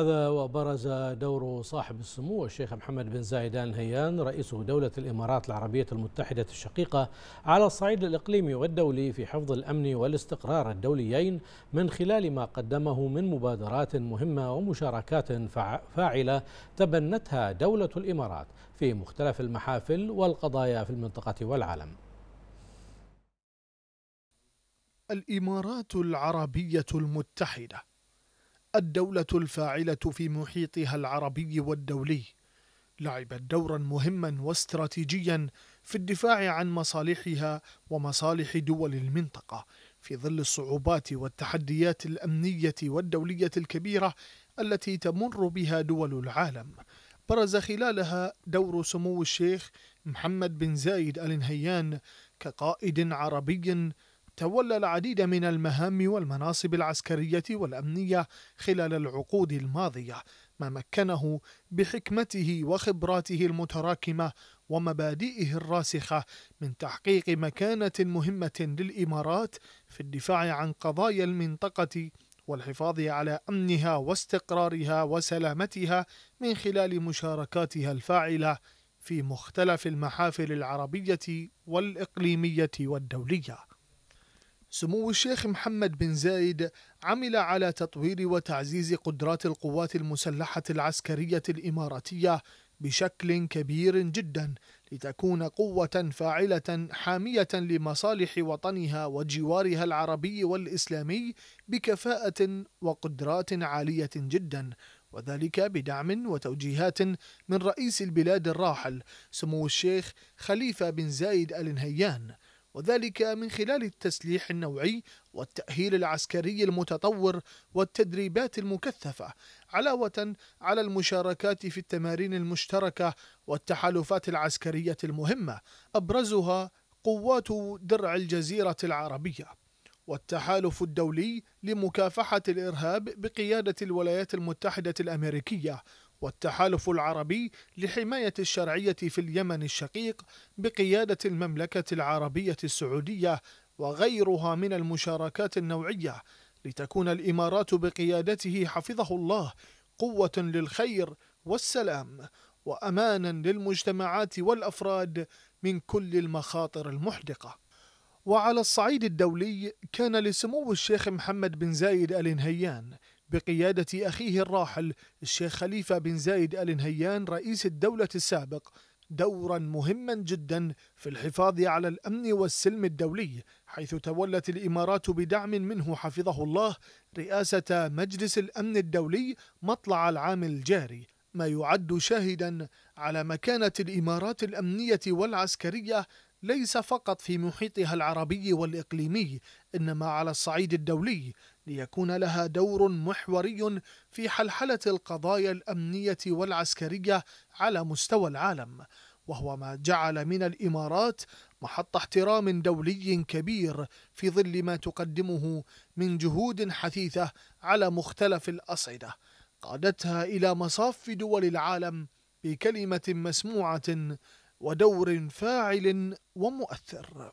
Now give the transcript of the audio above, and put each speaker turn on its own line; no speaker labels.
هذا وبرز دور صاحب السمو الشيخ محمد بن زايد آل نهيان رئيس دولة الإمارات العربية المتحدة الشقيقة على الصعيد الإقليمي والدولي في حفظ الأمن والاستقرار الدوليين من خلال ما قدمه من مبادرات مهمة ومشاركات فاعلة تبنتها دولة الإمارات في مختلف المحافل والقضايا في المنطقة والعالم
الإمارات العربية المتحدة الدولة الفاعلة في محيطها العربي والدولي لعبت دورا مهما واستراتيجيا في الدفاع عن مصالحها ومصالح دول المنطقة في ظل الصعوبات والتحديات الأمنية والدولية الكبيرة التي تمر بها دول العالم برز خلالها دور سمو الشيخ محمد بن زايد آل نهيان كقائد عربي تولى العديد من المهام والمناصب العسكرية والأمنية خلال العقود الماضية ما مكنه بحكمته وخبراته المتراكمة ومبادئه الراسخة من تحقيق مكانة مهمة للإمارات في الدفاع عن قضايا المنطقة والحفاظ على أمنها واستقرارها وسلامتها من خلال مشاركاتها الفاعلة في مختلف المحافل العربية والإقليمية والدولية سمو الشيخ محمد بن زايد عمل على تطوير وتعزيز قدرات القوات المسلحة العسكرية الإماراتية بشكل كبير جدا لتكون قوة فاعلة حامية لمصالح وطنها وجوارها العربي والإسلامي بكفاءة وقدرات عالية جدا وذلك بدعم وتوجيهات من رئيس البلاد الراحل سمو الشيخ خليفة بن زايد آل نهيان وذلك من خلال التسليح النوعي والتأهيل العسكري المتطور والتدريبات المكثفة علاوة على المشاركات في التمارين المشتركة والتحالفات العسكرية المهمة أبرزها قوات درع الجزيرة العربية والتحالف الدولي لمكافحة الإرهاب بقيادة الولايات المتحدة الأمريكية والتحالف العربي لحماية الشرعية في اليمن الشقيق بقيادة المملكة العربية السعودية وغيرها من المشاركات النوعية لتكون الإمارات بقيادته حفظه الله قوة للخير والسلام وأمانا للمجتمعات والأفراد من كل المخاطر المحدقة وعلى الصعيد الدولي كان لسمو الشيخ محمد بن زايد آل نهيان بقيادة أخيه الراحل الشيخ خليفة بن زايد آل نهيان رئيس الدولة السابق دورا مهما جدا في الحفاظ على الأمن والسلم الدولي حيث تولت الإمارات بدعم منه حفظه الله رئاسة مجلس الأمن الدولي مطلع العام الجاري ما يعد شاهدا على مكانة الإمارات الأمنية والعسكرية ليس فقط في محيطها العربي والإقليمي إنما على الصعيد الدولي ليكون لها دور محوري في حلحلة القضايا الأمنية والعسكرية على مستوى العالم وهو ما جعل من الإمارات محط احترام دولي كبير في ظل ما تقدمه من جهود حثيثة على مختلف الأصعدة قادتها إلى مصاف دول العالم بكلمة مسموعة ودور فاعل ومؤثر